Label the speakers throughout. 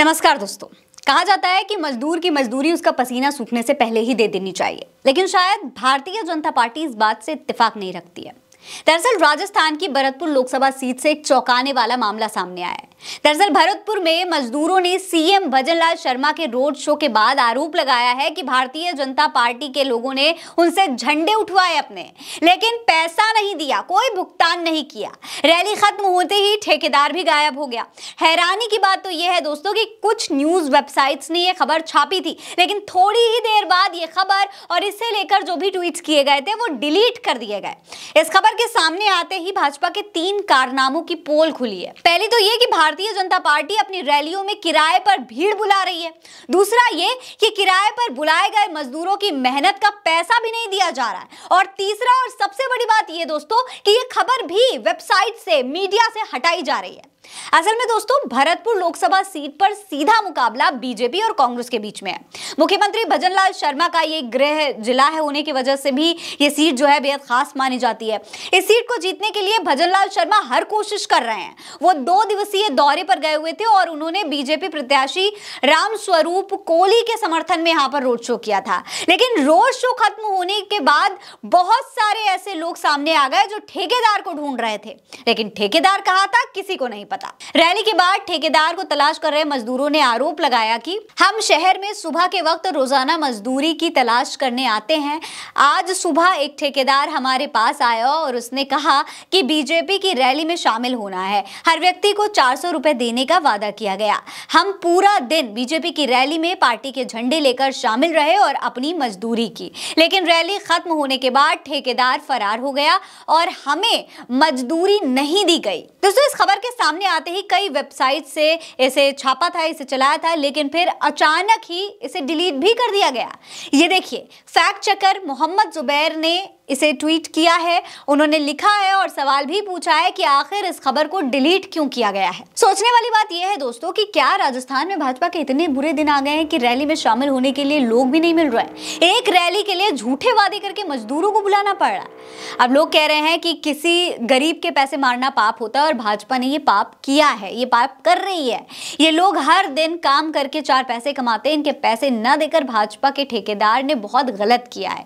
Speaker 1: नमस्कार दोस्तों कहा जाता है कि मजदूर की मजदूरी उसका पसीना सूखने से पहले ही दे देनी चाहिए लेकिन शायद भारतीय जनता पार्टी इस बात से इतफाक नहीं रखती है दरअसल राजस्थान की भरतपुर लोकसभा सीट से एक चौंकाने वाला मामला सामने आया है दरअसल भरतपुर में मजदूरों ने सीएम भजनलाल शर्मा के रोड शो के बाद आरोप लगाया है कि भारतीय जनता पार्टी के लोगों ने उनसे झंडे उठवाए अपने लेकिन पैसा नहीं दिया कोई भुगतान नहीं किया रैली खत्म होते ही ठेकेदार भी गायब हो गया हैरानी की बात तो यह है दोस्तों कि कुछ न्यूज वेबसाइट्स ने यह खबर छापी थी लेकिन थोड़ी ही देर बाद यह खबर और इससे लेकर जो भी ट्वीट किए गए थे वो डिलीट कर दिए गए इस खबर के सामने आते ही भाजपा के तीन कारनामों की पोल खुली है पहली तो यह कि भारत भारतीय जनता पार्टी अपनी रैलियों में किराए पर भीड़ बुला रही है दूसरा ये कि किराए पर बुलाए गए मजदूरों की मेहनत का पैसा भी नहीं दिया जा रहा है और तीसरा और सबसे बड़ी बात ये दोस्तों कि ये खबर भी वेबसाइट से मीडिया से हटाई जा रही है असल में दोस्तों भरतपुर लोकसभा सीट पर सीधा मुकाबला बीजेपी और कांग्रेस के बीच में है मुख्यमंत्री भजनलाल शर्मा का ये गृह जिला है होने की वजह से भी ये सीट जो है बेहद खास मानी जाती है इस सीट को जीतने के लिए भजनलाल शर्मा हर कोशिश कर रहे हैं वो दो दिवसीय दौरे पर गए हुए थे और उन्होंने बीजेपी प्रत्याशी रामस्वरूप कोहली के समर्थन में यहां पर रोड शो किया था लेकिन रोड शो खत्म होने के बाद बहुत सारे ऐसे लोग सामने आ गए जो ठेकेदार को ढूंढ रहे थे लेकिन ठेकेदार कहा था किसी को नहीं पता रैली के बाद ठेकेदार को तलाश कर रहे मजदूरों ने आरोप लगाया कि हम शहर में सुबह के वक्त रोजाना मजदूरी की तलाश करने आते हैं आज सुबह एक ठेकेदार हमारे पास आया और उसने कहा कि बीजेपी की रैली में शामिल होना है हर व्यक्ति को चार सौ देने का वादा किया गया हम पूरा दिन बीजेपी की रैली में पार्टी के झंडे लेकर शामिल रहे और अपनी मजदूरी की लेकिन रैली खत्म होने के बाद ठेकेदार फरार हो गया और हमें मजदूरी नहीं दी गई दोस्तों इस खबर के सामने सामने आते ही कई वेबसाइट से इसे छापा था इसे चलाया था लेकिन फिर अचानक ही इसे डिलीट भी कर दिया गया ये देखिए फैक्ट चेकर मोहम्मद जुबैर ने इसे ट्वीट किया है उन्होंने लिखा है और सवाल भी पूछा है कि आखिर इस खबर को डिलीट क्यों किया गया है सोचने वाली बात यह है दोस्तों कि क्या राजस्थान में भाजपा के इतने बुरे दिन आ गए हैं कि रैली में शामिल होने के लिए लोग भी नहीं मिल रहे एक रैली के लिए झूठे वादे करके मजदूरों को बुलाना पड़ रहा है अब लोग कह रहे हैं कि किसी गरीब के पैसे मारना पाप होता है और भाजपा ने ये पाप किया है ये पाप कर रही है ये लोग हर दिन काम करके चार पैसे कमाते हैं इनके पैसे न देकर भाजपा के ठेकेदार ने बहुत गलत किया है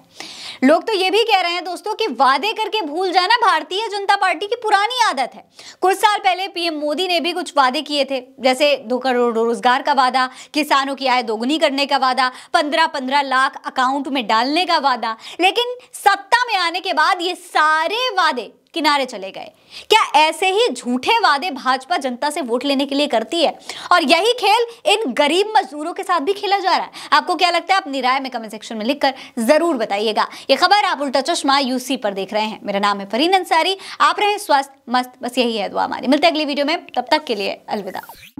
Speaker 1: लोग तो ये भी कह रहे हैं हैं दोस्तों कि वादे करके भूल जाना भारतीय जनता पार्टी की पुरानी आदत है कुछ साल पहले पीएम मोदी ने भी कुछ वादे किए थे जैसे दो करोड़ रोजगार का वादा किसानों की आय दोगुनी करने का वादा पंद्रह पंद्रह लाख अकाउंट में डालने का वादा लेकिन सत्ता में आने के बाद ये सारे वादे किनारे चले गए क्या ऐसे ही झूठे वादे भाजपा जनता से वोट लेने के लिए करती है और यही खेल इन गरीब मजदूरों के साथ भी खेला जा रहा है आपको क्या लगता है अपनी राय में कमेंट सेक्शन में लिखकर जरूर बताइएगा ये खबर आप उल्टा चश्मा यूसी पर देख रहे हैं मेरा नाम है फरीन अंसारी आप रहे स्वस्थ मस्त बस यही है दुआ हमारी मिलते अगली वीडियो में तब तक के लिए अलविदा